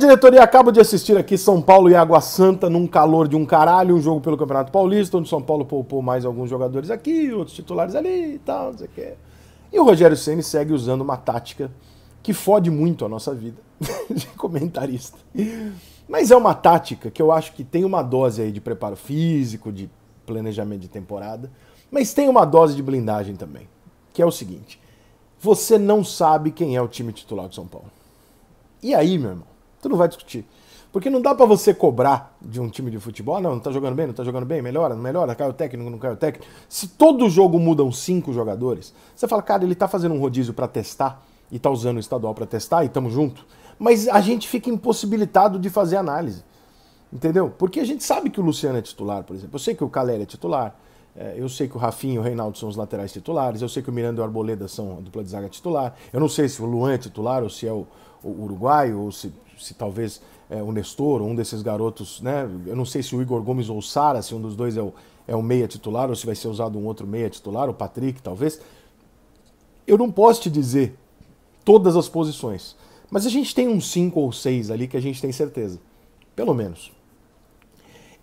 diretoria acabo de assistir aqui São Paulo e Água Santa num calor de um caralho, um jogo pelo Campeonato Paulista, onde São Paulo poupou mais alguns jogadores aqui, outros titulares ali e tal, não sei o quê. E o Rogério Ceni segue usando uma tática que fode muito a nossa vida de comentarista. Mas é uma tática que eu acho que tem uma dose aí de preparo físico, de planejamento de temporada, mas tem uma dose de blindagem também, que é o seguinte: você não sabe quem é o time titular de São Paulo. E aí, meu irmão, Tu não vai discutir. Porque não dá para você cobrar de um time de futebol, não, ah, não tá jogando bem, não tá jogando bem, melhora, não melhora, cai o técnico, não cai o técnico. Se todo jogo mudam cinco jogadores, você fala, cara, ele tá fazendo um rodízio para testar e tá usando o estadual para testar e tamo junto. Mas a gente fica impossibilitado de fazer análise. Entendeu? Porque a gente sabe que o Luciano é titular, por exemplo. Eu sei que o Caleri é titular, eh, eu sei que o Rafinha e o Reinaldo são os laterais titulares, eu sei que o Miranda e o Arboleda são a dupla de zaga titular. Eu não sei se o Luan é titular ou se é o, o uruguaio ou se se talvez é, o Nestor, um desses garotos, né? Eu não sei se o Igor Gomes ou o Sara, se um dos dois é o, é o meia titular, ou se vai ser usado um outro meia titular, o Patrick, talvez. Eu não posso te dizer todas as posições, mas a gente tem uns cinco ou seis ali que a gente tem certeza. Pelo menos.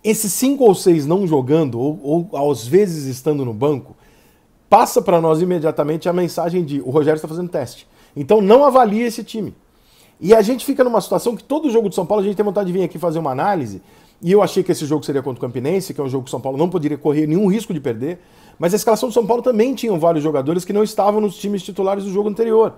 Esses cinco ou seis não jogando, ou, ou às vezes estando no banco, passa para nós imediatamente a mensagem de o Rogério está fazendo teste. Então não avalie esse time. E a gente fica numa situação que todo jogo de São Paulo a gente tem vontade de vir aqui fazer uma análise. E eu achei que esse jogo seria contra o Campinense, que é um jogo que o São Paulo não poderia correr nenhum risco de perder. Mas a escalação do São Paulo também tinha vários jogadores que não estavam nos times titulares do jogo anterior.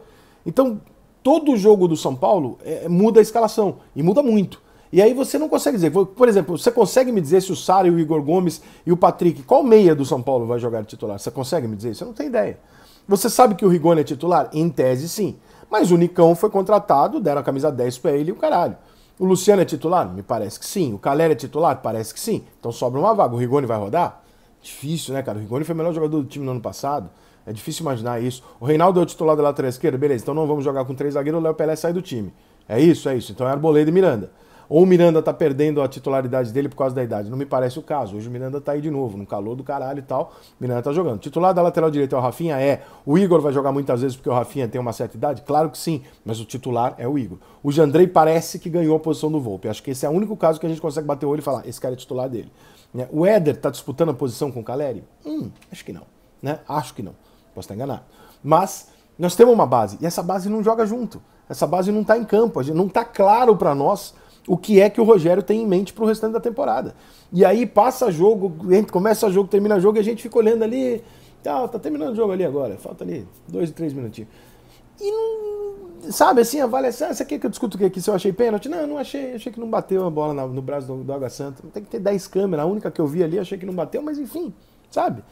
Então, todo jogo do São Paulo é, é muda a escalação. E muda muito. E aí você não consegue dizer. Por exemplo, você consegue me dizer se o Sara, o Igor Gomes e o Patrick, qual meia do São Paulo vai jogar de titular? Você consegue me dizer isso? Você não tem ideia. Você sabe que o Rigoni é titular? Em tese, sim. Mas o Nicão foi contratado, deram a camisa 10 para ele e o caralho. O Luciano é titular? Me parece que sim. O Calera é titular? Parece que sim. Então sobra uma vaga. O Rigoni vai rodar? Difícil, né, cara? O Rigoni foi o melhor jogador do time no ano passado. É difícil imaginar isso. O Reinaldo é o titular da lateral esquerda? Beleza, então não vamos jogar com três zagueiros, o Léo Pelé sai do time. É isso, é isso. Então é Arboleda e Miranda ou o Miranda tá perdendo a titularidade dele por causa da idade. Não me parece o caso. Hoje o Miranda tá aí de novo, no calor do caralho e tal. O Miranda tá jogando. titular da lateral direita é o Rafinha? É. O Igor vai jogar muitas vezes porque o Rafinha tem uma certa idade? Claro que sim, mas o titular é o Igor. O Jandrei parece que ganhou a posição do Volpe. Acho que esse é o único caso que a gente consegue bater o olho e falar: esse cara é titular dele. Né? O Éder tá disputando a posição com o Caleri? Hum, acho que não. Né? Acho que não. Posso estar enganado. Mas nós temos uma base e essa base não joga junto. Essa base não está em campo, não está claro para nós o que é que o Rogério tem em mente para o restante da temporada. E aí passa jogo, começa jogo, termina jogo e a gente fica olhando ali, tá, tá terminando o jogo ali agora, falta ali dois, três minutinhos. E não, sabe assim, avaliação, você ah, quer é que eu discuto o que aqui, se eu achei pênalti? Não, não achei, achei que não bateu a bola no braço do, do Água Santa. Tem que ter dez câmeras, a única que eu vi ali, achei que não bateu, mas enfim, sabe?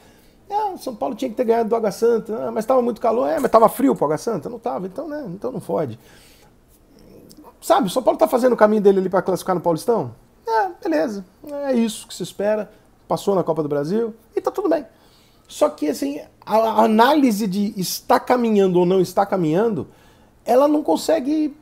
Ah, São Paulo tinha que ter ganhado do Água Santa, ah, mas estava muito calor, é, mas estava frio pro Água Santa? Não estava, então, né, então não fode sabe, o São Paulo está fazendo o caminho dele ali para classificar no Paulistão? É, beleza. É isso que se espera. Passou na Copa do Brasil e tá tudo bem. Só que, assim, a análise de está caminhando ou não está caminhando, ela não consegue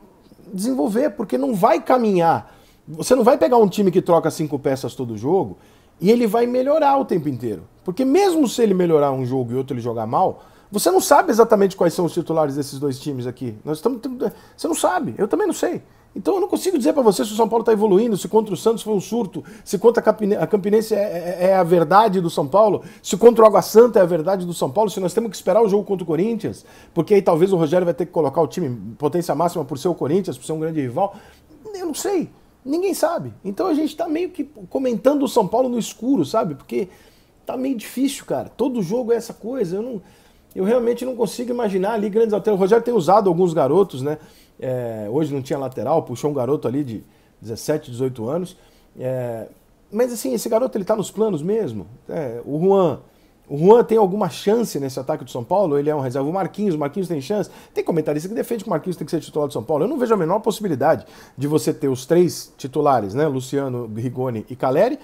desenvolver, porque não vai caminhar. Você não vai pegar um time que troca cinco peças todo jogo e ele vai melhorar o tempo inteiro. Porque mesmo se ele melhorar um jogo e outro ele jogar mal, você não sabe exatamente quais são os titulares desses dois times aqui. Nós estamos, é, você não sabe, eu também não sei. Então eu não consigo dizer para você se o São Paulo está evoluindo, se contra o Santos foi um surto, se contra a Campinense é, é, é, a verdade do São Paulo, se contra o Água Santa é a verdade do São Paulo, se nós temos que esperar o jogo contra o Corinthians, porque aí talvez o Rogério vai ter que colocar o time em potência máxima por ser o Corinthians, por ser um grande rival. Eu não sei. Ninguém sabe. Então a gente está meio que comentando o São Paulo no escuro, sabe? Porque tá meio difícil, cara. Todo jogo é essa coisa. Eu não eu realmente não consigo imaginar ali grandes alternativas. O Rogério tem usado alguns garotos, né? É, hoje não tinha lateral, puxou um garoto ali de 17, 18 anos. É, mas assim, esse garoto ele tá nos planos mesmo. É, o Juan. O Juan tem alguma chance nesse ataque do São Paulo? Ele é um reserva. O Marquinhos, o Marquinhos tem chance? Tem comentarista que defende que o Marquinhos tem que ser titular do São Paulo. Eu não vejo a menor possibilidade de você ter os três titulares, né? Luciano, Rigoni e Caleri,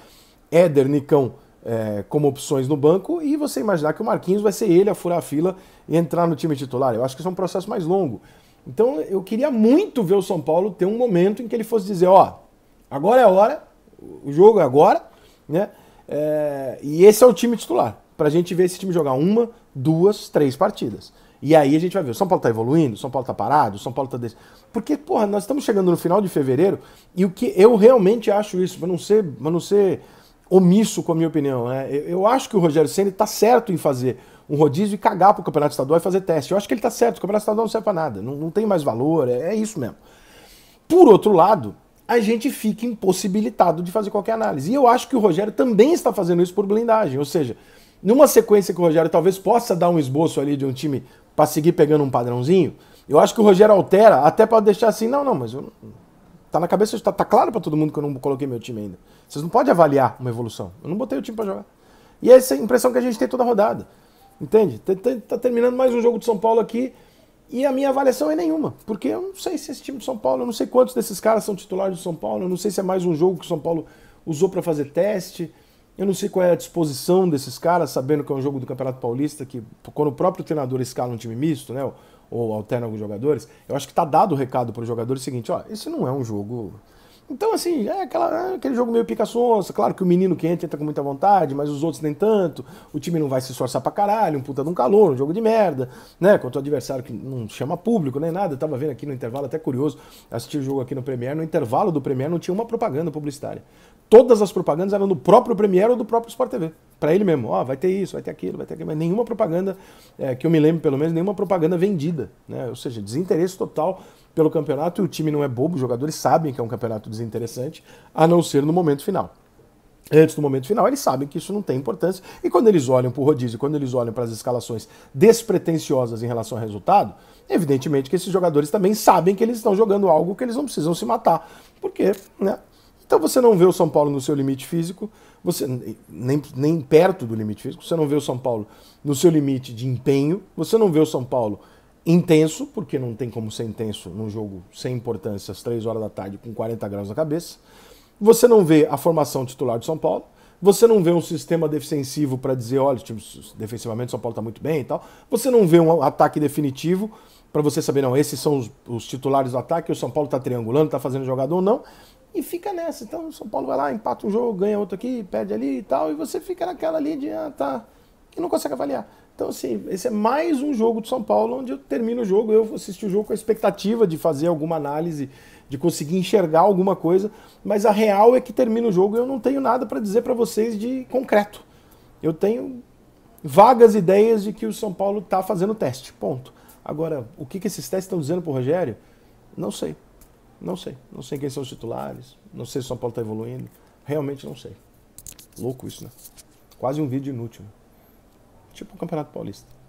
Éder, Nicão é, como opções no banco e você imaginar que o Marquinhos vai ser ele a furar a fila e entrar no time titular. Eu acho que isso é um processo mais longo. Então eu queria muito ver o São Paulo ter um momento em que ele fosse dizer, ó, agora é a hora, o jogo é agora, né? É, e esse é o time titular. Pra gente ver esse time jogar uma, duas, três partidas. E aí a gente vai ver, o São Paulo tá evoluindo, o São Paulo tá parado, o São Paulo tá desse. Porque, porra, nós estamos chegando no final de fevereiro e o que eu realmente acho isso, pra não ser, pra não ser omisso com a minha opinião. Né? Eu, eu acho que o Rogério Senna está certo em fazer um rodízio e cagar para o Campeonato Estadual e fazer teste. Eu acho que ele está certo, o Campeonato Estadual não serve para nada, não, não, tem mais valor, é, é isso mesmo. Por outro lado, a gente fica impossibilitado de fazer qualquer análise. E eu acho que o Rogério também está fazendo isso por blindagem, ou seja, numa sequência que o Rogério talvez possa dar um esboço ali de um time para seguir pegando um padrãozinho, eu acho que o Rogério altera até para deixar assim, não, não, mas eu, tá na cabeça, tá, tá claro para todo mundo que eu não coloquei meu time ainda. Vocês não podem avaliar uma evolução. Eu não botei o time para jogar. E é essa é a impressão que a gente tem toda rodada. Entende? Tá, tá, tá terminando mais um jogo de São Paulo aqui e a minha avaliação é nenhuma. Porque eu não sei se esse time de São Paulo, eu não sei quantos desses caras são titulares do São Paulo, eu não sei se é mais um jogo que o São Paulo usou para fazer teste. Eu não sei qual é a disposição desses caras, sabendo que é um jogo do Campeonato Paulista, que quando o próprio treinador escala um time misto, né, ou, alterna alguns jogadores, eu acho que está dado o recado para os jogadores seguinte, ó, esse não é um jogo então, assim, é, aquela, é aquele jogo meio pica-sonsa. Claro que o menino que entra, entra com muita vontade, mas os outros nem tanto. O time não vai se esforçar pra caralho, um puta de um calor, um jogo de merda, né? Contra o adversário que não chama público nem nada. Eu tava vendo aqui no intervalo, até curioso, assistir o jogo aqui no Premier. No intervalo do Premier não tinha uma propaganda publicitária. Todas as propagandas eram do próprio Premier ou do próprio Sport TV. Pra ele mesmo, ó, oh, vai ter isso, vai ter aquilo, vai ter aquilo. Mas nenhuma propaganda, é, que eu me lembro pelo menos, nenhuma propaganda vendida, né? Ou seja, desinteresse total pelo campeonato e o time não é bobo, os jogadores sabem que é um campeonato desinteressante, a não ser no momento final. Antes do momento final, eles sabem que isso não tem importância. E quando eles olham para o rodízio, quando eles olham para as escalações despretensiosas em relação ao resultado, evidentemente que esses jogadores também sabem que eles estão jogando algo que eles não precisam se matar. Porque, né? Então você não vê o São Paulo no seu limite físico, você nem, nem perto do limite físico, você não vê o São Paulo no seu limite de empenho, você não vê o São Paulo intenso, porque não tem como ser intenso num jogo sem importância às 3 horas da tarde com 40 graus na cabeça. Você não vê a formação titular de São Paulo, você não vê um sistema defensivo para dizer, olha, time, defensivamente São Paulo está muito bem e tal. Você não vê um ataque definitivo para você saber, não, esses são os, os titulares do ataque, o São Paulo está triangulando, está fazendo jogada ou não. E fica nessa. Então, o São Paulo vai lá, empata um jogo, ganha outro aqui, perde ali e tal. E você fica naquela ali de, ah, tá, que não consegue avaliar. Então, assim, esse é mais um jogo do São Paulo onde eu termino o jogo, eu assisti o jogo com a expectativa de fazer alguma análise, de conseguir enxergar alguma coisa, mas a real é que termino o jogo e eu não tenho nada para dizer para vocês de concreto. Eu tenho vagas ideias de que o São Paulo está fazendo teste, ponto. Agora, o que, que esses testes estão dizendo para o Rogério? Não sei. Não sei. Não sei quem são os titulares, não sei se o São Paulo está evoluindo, realmente não sei. Louco isso, né? Quase um vídeo inútil. Né? Tipo o Campeonato Paulista.